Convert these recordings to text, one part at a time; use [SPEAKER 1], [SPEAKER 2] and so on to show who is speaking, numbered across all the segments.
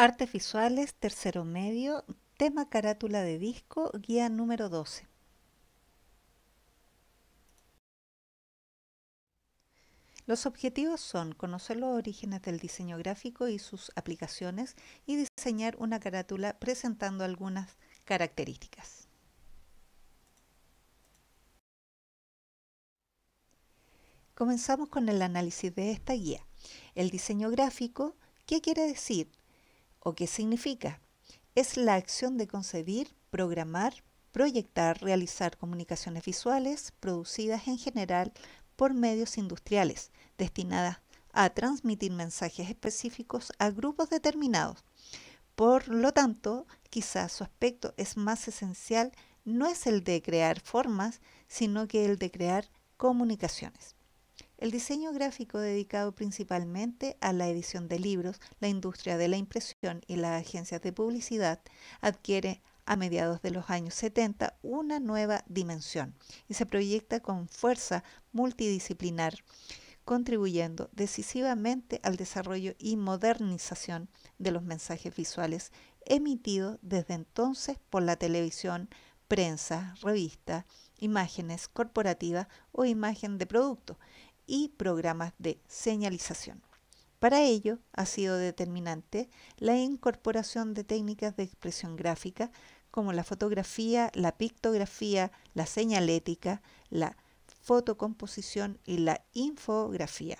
[SPEAKER 1] Artes visuales, tercero medio, tema carátula de disco, guía número 12. Los objetivos son conocer los orígenes del diseño gráfico y sus aplicaciones y diseñar una carátula presentando algunas características. Comenzamos con el análisis de esta guía. El diseño gráfico, ¿qué quiere decir? o qué significa. Es la acción de concebir, programar, proyectar, realizar comunicaciones visuales producidas en general por medios industriales, destinadas a transmitir mensajes específicos a grupos determinados. Por lo tanto, quizás su aspecto es más esencial no es el de crear formas, sino que el de crear comunicaciones. El diseño gráfico dedicado principalmente a la edición de libros, la industria de la impresión y las agencias de publicidad adquiere a mediados de los años 70 una nueva dimensión y se proyecta con fuerza multidisciplinar, contribuyendo decisivamente al desarrollo y modernización de los mensajes visuales emitidos desde entonces por la televisión, prensa, revista, imágenes corporativas o imagen de producto, y programas de señalización. Para ello ha sido determinante la incorporación de técnicas de expresión gráfica como la fotografía, la pictografía, la señalética, la fotocomposición y la infografía.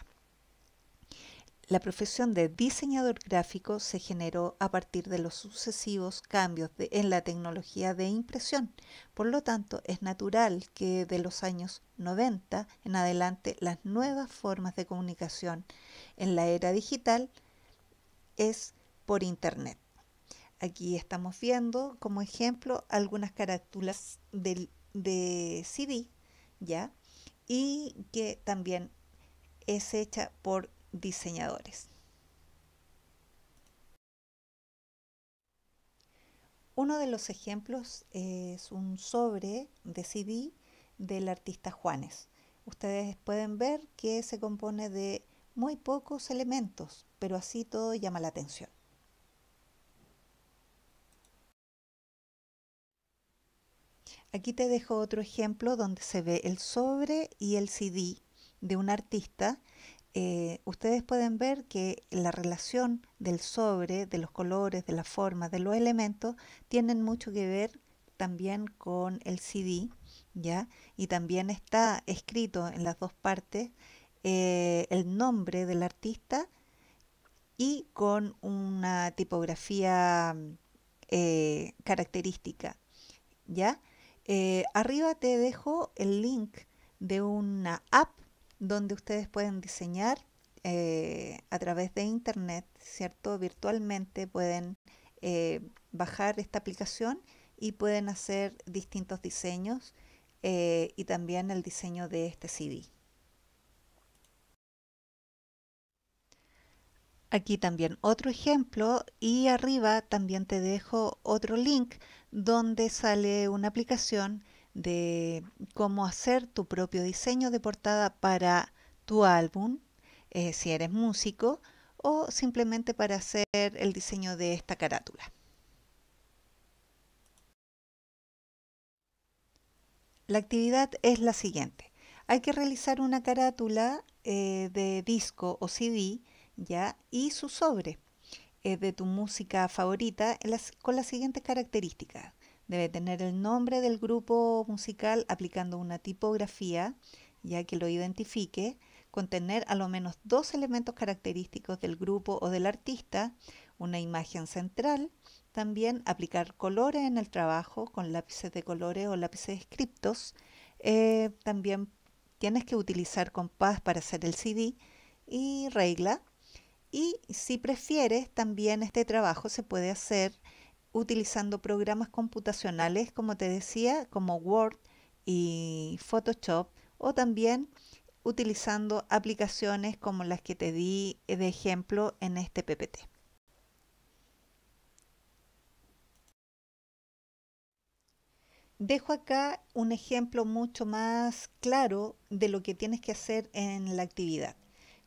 [SPEAKER 1] La profesión de diseñador gráfico se generó a partir de los sucesivos cambios en la tecnología de impresión. Por lo tanto, es natural que de los años 90 en adelante las nuevas formas de comunicación en la era digital es por Internet. Aquí estamos viendo como ejemplo algunas carátulas de, de CD, ¿ya? Y que también es hecha por diseñadores. Uno de los ejemplos es un sobre de CD del artista Juanes. Ustedes pueden ver que se compone de muy pocos elementos, pero así todo llama la atención. Aquí te dejo otro ejemplo donde se ve el sobre y el CD de un artista eh, ustedes pueden ver que la relación del sobre, de los colores, de la forma, de los elementos, tienen mucho que ver también con el CD, ¿ya? Y también está escrito en las dos partes eh, el nombre del artista y con una tipografía eh, característica, ¿ya? arriba te dejo el link de una app donde ustedes pueden diseñar eh, a través de internet, ¿cierto? Virtualmente pueden eh, bajar esta aplicación y pueden hacer distintos diseños eh, y también el diseño de este CD. Aquí también otro ejemplo y arriba también te dejo otro link donde sale una aplicación de cómo hacer tu propio diseño de portada para tu álbum, eh, si eres músico, o simplemente para hacer el diseño de esta carátula. La actividad es la siguiente. Hay que realizar una carátula eh, de disco o CD ¿ya? y su sobre eh, de tu música favorita con las siguientes características Debe tener el nombre del grupo musical aplicando una tipografía, ya que lo identifique, contener a lo menos dos elementos característicos del grupo o del artista, una imagen central, también aplicar colores en el trabajo con lápices de colores o lápices escritos, eh, también tienes que utilizar compás para hacer el CD y regla. Y si prefieres, también este trabajo se puede hacer utilizando programas computacionales, como te decía, como Word y Photoshop, o también utilizando aplicaciones como las que te di de ejemplo en este PPT. Dejo acá un ejemplo mucho más claro de lo que tienes que hacer en la actividad.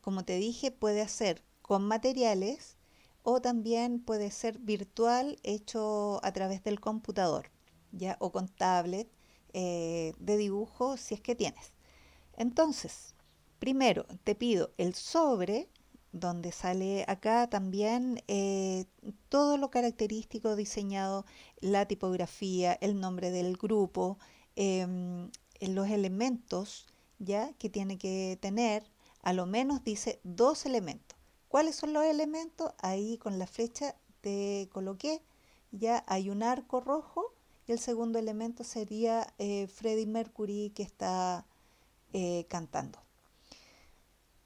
[SPEAKER 1] Como te dije, puede hacer con materiales, o también puede ser virtual hecho a través del computador ya o con tablet eh, de dibujo si es que tienes entonces primero te pido el sobre donde sale acá también eh, todo lo característico diseñado la tipografía el nombre del grupo em, los elementos ya que tiene que tener a lo menos dice dos elementos ¿Cuáles son los elementos? Ahí con la flecha te coloqué ya hay un arco rojo y el segundo elemento sería eh, Freddie Mercury que está eh, cantando.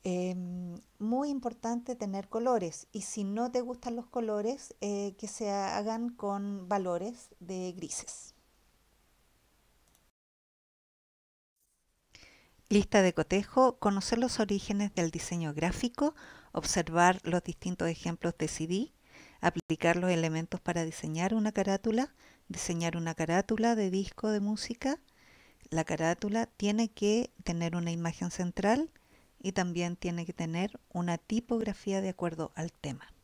[SPEAKER 1] Em, muy importante tener colores y si no te gustan los colores eh, que se hagan con valores de grises. Lista de cotejo, conocer los orígenes del diseño gráfico, observar los distintos ejemplos de CD, aplicar los elementos para diseñar una carátula, diseñar una carátula de disco de música. La carátula tiene que tener una imagen central y también tiene que tener una tipografía de acuerdo al tema.